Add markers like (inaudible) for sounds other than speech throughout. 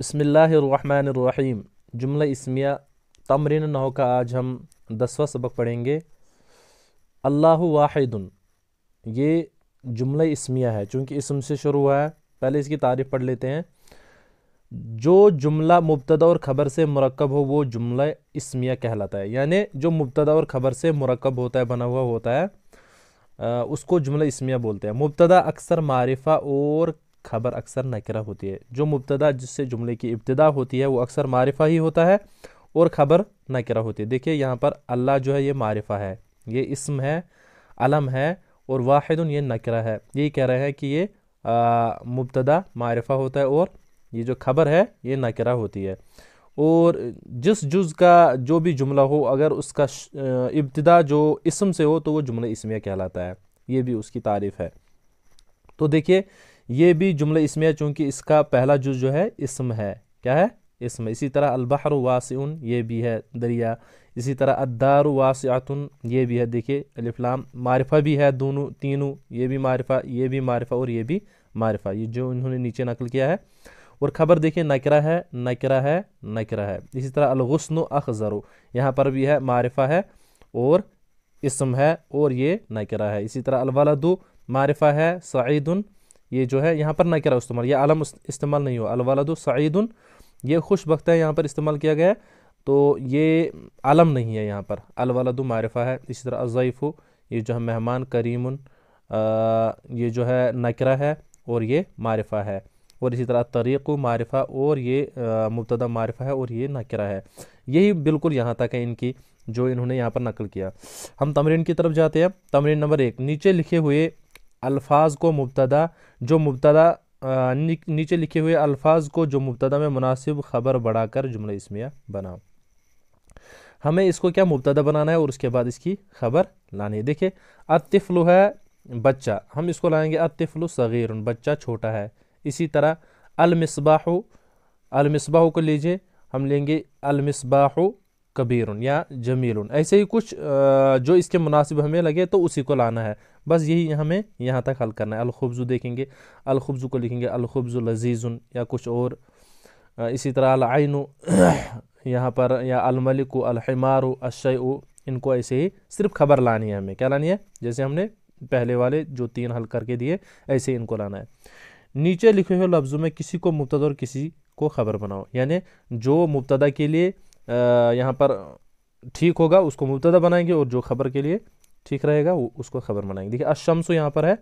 بسم اللہ الرحمن الرحیم جملہ اسمیہ تمرین نو کا آج ہم دسواں سبق پڑھیں گے اللہ واحد یہ جملہ اسمیہ ہے چونکہ اسم سے شروع ہوا ہے پہلے اس کی تعریف پڑھ لیتے ہیں جو جملہ مبتدہ اور خبر سے مرکب ہو وہ جملہ اسمیہ کہلاتا ہے یعنی جو مبتدا اور خبر سے مرکب ہوتا ہے بنا ہوا ہوتا ہے اس کو جملہ اسمیہ بولتے ہیں مبتدہ اکثر معرفہ اور خبر اکثر نکرہ ہوتی ہے جو مبتدا جس سے جملے کی ابتدا ہوتی ہے وہ اکثر معرفہ ہی ہوتا ہے اور خبر نکرہ ہوتی ہے دیکھیے یہاں پر اللہ جو ہے یہ معرفہ ہے یہ اسم ہے علم ہے اور واحد یہ نکرہ ہے یہی کہہ رہے ہیں کہ یہ مبتدا معرفہ ہوتا ہے اور یہ جو خبر ہے یہ نکرہ ہوتی ہے اور جس جز کا جو بھی جملہ ہو اگر اس کا ابتدا جو اسم سے ہو تو وہ جملہ اسمیہ کہلاتا ہے یہ بھی اس کی تعریف ہے تو دیکھیے یہ بھی جملہ اسمیہ ہے چونکہ اس کا پہلا جز جو ہے اسم ہے کیا ہے اسم اسی طرح البحر واسعن یہ بھی ہے دریا اسی طرح ادار واسعتن یہ بھی ہے دیکھیے الفلام معرفہ بھی ہے دونوں تینوں یہ بھی معرفہ یہ بھی معرفہ اور یہ بھی معرفہ یہ جو انہوں نے نیچے نقل کیا ہے اور خبر دیکھیں نکرہ ہے نکرہ ہے نکرہ ہے اسی طرح الغسن اخذر یہاں پر بھی ہے معرفہ ہے اور اسم ہے اور یہ نکرہ ہے اسی طرح الولد معرفہ ہے سعیدن یہ جو ہے یہاں پر نکرہ استعمال یہ علم استعمال نہیں ہوا الولد سعید یہ خوش بخت ہے یہاں پر استعمال کیا گیا تو یہ عالم نہیں ہے یہاں پر الولد معرفہ ہے اسی طرح الضعیف یہ جو ہے مہمان کریم یہ جو ہے نکرہ ہے اور یہ معرفہ ہے اور اسی طرح طریق و اور یہ مبتدہ معرفہ ہے اور یہ نکرہ ہے یہی بالکل یہاں تک ہے ان کی جو انہوں نے یہاں پر نقل کیا ہم تمرین کی طرف جاتے ہیں تمرین نمبر ایک نیچے لکھے ہوئے الفاظ کو مبتدا جو مبتدا نیچے لکھے ہوئے الفاظ کو جو مبتدا میں مناسب خبر بڑھا کر جملہ اسمیہ بناؤ ہمیں اس کو کیا مبتدا بنانا ہے اور اس کے بعد اس کی خبر لانی ہے دیکھیے اطفل ہے بچہ ہم اس کو لائیں گے اطفل صغیر بچہ چھوٹا ہے اسی طرح المصباح المصباح کو لیجئے ہم لیں گے المصباح کبیرن یا جمیل ایسے ہی کچھ جو اس کے مناسب ہمیں لگے تو اسی کو لانا ہے بس یہی ہمیں یہاں تک حل کرنا ہے الخبز دیکھیں گے الخبز کو لکھیں گے الخبز و یا کچھ اور اسی طرح العین (clears throat) یہاں پر یا الملک الحمار و ان کو ایسے ہی صرف خبر لانی ہے ہمیں کیا لانی ہے جیسے ہم نے پہلے والے جو تین حل کر کے دیے ایسے ہی ان کو لانا ہے نیچے لکھے ہوئے لفظوں میں کسی کو مبتدا اور کسی کو خبر بناؤ یعنی جو مبتدا کے لیے یہاں پر ٹھیک ہوگا اس کو مبتدہ بنائیں گے اور جو خبر کے لیے ٹھیک رہے گا وہ اس کو خبر بنائیں گے دیکھیے الشمسو یہاں پر ہے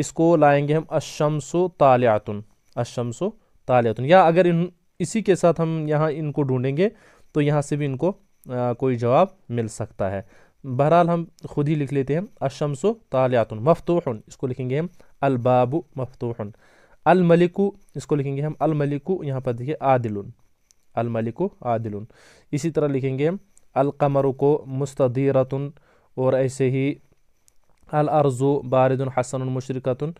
اس کو لائیں گے ہم الشمسو تالیاتن اشمس تالیاتن یا اگر ان اسی کے ساتھ ہم یہاں ان کو ڈھونڈیں گے تو یہاں سے بھی ان کو کوئی جواب مل سکتا ہے بہرحال ہم خود ہی لکھ لیتے ہیں اشمس و تالیاتن مفت اس کو لکھیں گے ہم البابو مفتوحن الملکو اس کو لکھیں گے ہم الملکو یہاں پر دیکھیے عادل الملک عادل اسی طرح لکھیں گے القمر کو مستدیرتن اور ایسے ہی الارض بارد حسن المشرکتََََََََََ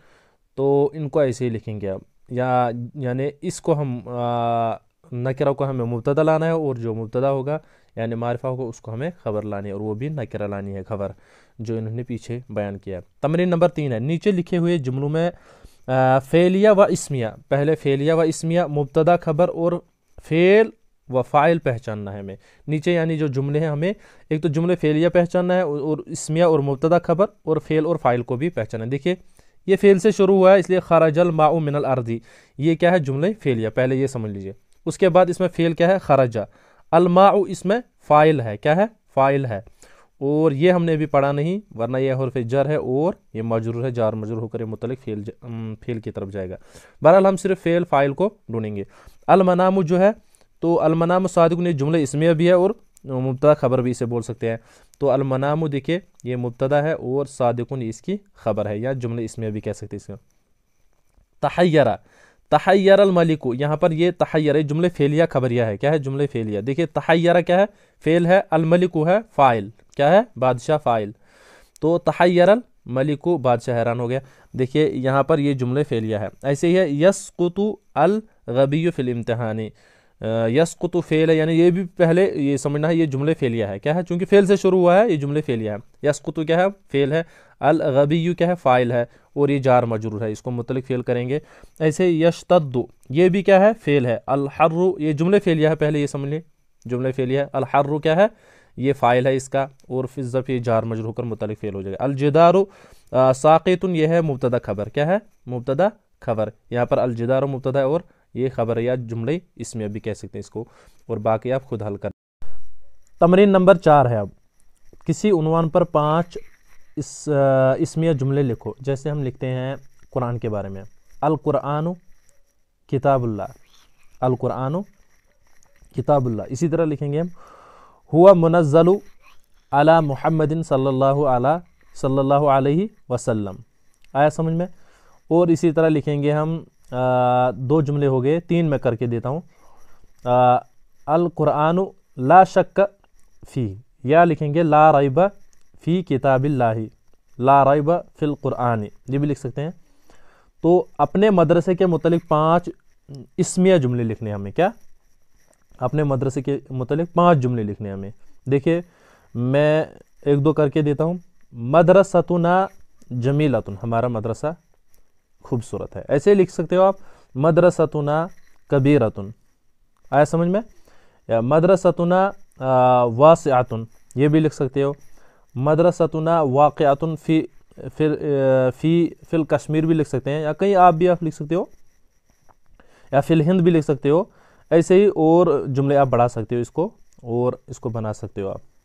تو ان کو ایسے ہی لکھیں گے یا یعنی اس کو ہم نکرہ کو ہمیں مبتدہ لانا ہے اور جو مبتدا ہوگا یعنی معرفہ ہوگا اس کو ہمیں خبر لانی ہے اور وہ بھی نکرہ لانی ہے خبر جو انہوں نے پیچھے بیان کیا تمرین نمبر تین ہے نیچے لکھے ہوئے جملوں میں فیلیہ و اسمیہ پہلے فیلیہ و اسمیہ مبتدہ خبر اور فیل و فائل پہچاننا ہے ہمیں نیچے یعنی جو جملے ہیں ہمیں ایک تو جملے فیلیہ پہچاننا ہے اور اسمیہ اور مبتدہ خبر اور فیل اور فائل کو بھی پہچاننا ہے دیکھیے یہ فیل سے شروع ہوا ہے اس لیے خراج الماؤ من الارضی یہ کیا ہے جملے فیلیہ پہلے یہ سمجھ لیجئے اس کے بعد اس میں فیل کیا ہے خراجہ الما اس میں فائل ہے کیا ہے فائل ہے اور یہ ہم نے ابھی پڑھا نہیں ورنہ یہ حرف جر ہے اور یہ مجرور ہے جار مجرور ہو کر یہ متعلق فیل فیل کی طرف جائے گا بہرحال ہم صرف فیل فائل کو ڈھونڈیں گے المنام جو ہے تو المنام صادق نے جملہ اسمیہ بھی ہے اور مبتدا خبر بھی اسے بول سکتے ہیں تو المنام دیکھیے یہ مبتدا ہے اور سادقن اس کی خبر ہے یا جملے اسمیہ بھی کہہ سکتے ہیں اس کا تحیرہ تحیر الملکو یہاں پر یہ تحیر جملے فیلیا خبریہ ہے کیا ہے جملے فیلیا دیکھیے تحیرہ کیا ہے فیل ہے الملک ہے فائل کیا ہے بادشاہ فائل تو تحیر ملک کو بادشاہ حیران ہو گیا دیکھیے یہاں پر یہ جملے فیلیا ہے ایسے ہی ہے یس قطو الغبیو فی الامتحانی یس قطو فیل ہے یعنی یہ بھی پہلے یہ سمجھنا ہے یہ جملے فیلیا ہے کیا ہے چونکہ فیل سے شروع ہوا ہے یہ جملے فیلیا ہے یس قطو کیا ہے فیل ہے الغبی کیا ہے فائل ہے اور یہ جار مجرور ہے اس کو متعلق فیل کریں گے ایسے یش تدو یہ بھی کیا ہے فیل ہے الحرو یہ جملے فیلیا ہے پہلے یہ سمجھ لیں جملے فیلیا ہے الحرو کیا ہے یہ فائل ہے اس کا اور فضف یہ جار مجر ہو کر متعلق فیل ہو جائے گا الجدار ساقیتن یہ ہے مبتدا خبر کیا ہے مبتدا خبر یہاں پر الجدار مبتدا اور یہ خبر یا جملے اس میں بھی کہہ سکتے ہیں اس کو اور باقی آپ خود حل کر تمرین نمبر چار ہے اب کسی عنوان پر پانچ اس اسمیہ جملے لکھو جیسے ہم لکھتے ہیں قرآن کے بارے میں القرآن کتاب اللہ القرآن کتاب اللہ اسی طرح لکھیں گے ہم ہوا منزل علی محمد صلی اللہ علیہ صلی اللہ علیہ وسلم آیا سمجھ میں اور اسی طرح لکھیں گے ہم دو جملے ہو گئے تین میں کر کے دیتا ہوں القرآن لا شک فی یا لکھیں گے لا ریب فی کتاب اللہ لا فی القرآن یہ بھی لکھ سکتے ہیں تو اپنے مدرسے کے متعلق پانچ اسمیہ جملے لکھنے ہمیں کیا اپنے مدرسے کے متعلق پانچ جملے لکھنے ہمیں دیکھیے میں ایک دو کر کے دیتا ہوں مدرستنا جمیلتن ہمارا مدرسہ خوبصورت ہے ایسے لکھ سکتے ہو آپ مدرسۃنا کبیرتن آیا سمجھ میں یا واسعتن یہ بھی لکھ سکتے ہو مدرستنا واقعتن فی فی فل کشمیر بھی لکھ سکتے ہیں یا کہیں آپ بھی آپ لکھ سکتے ہو یا فی الہند بھی لکھ سکتے ہو ایسے ہی اور جملے آپ بڑھا سکتے ہو اس کو اور اس کو بنا سکتے ہو آپ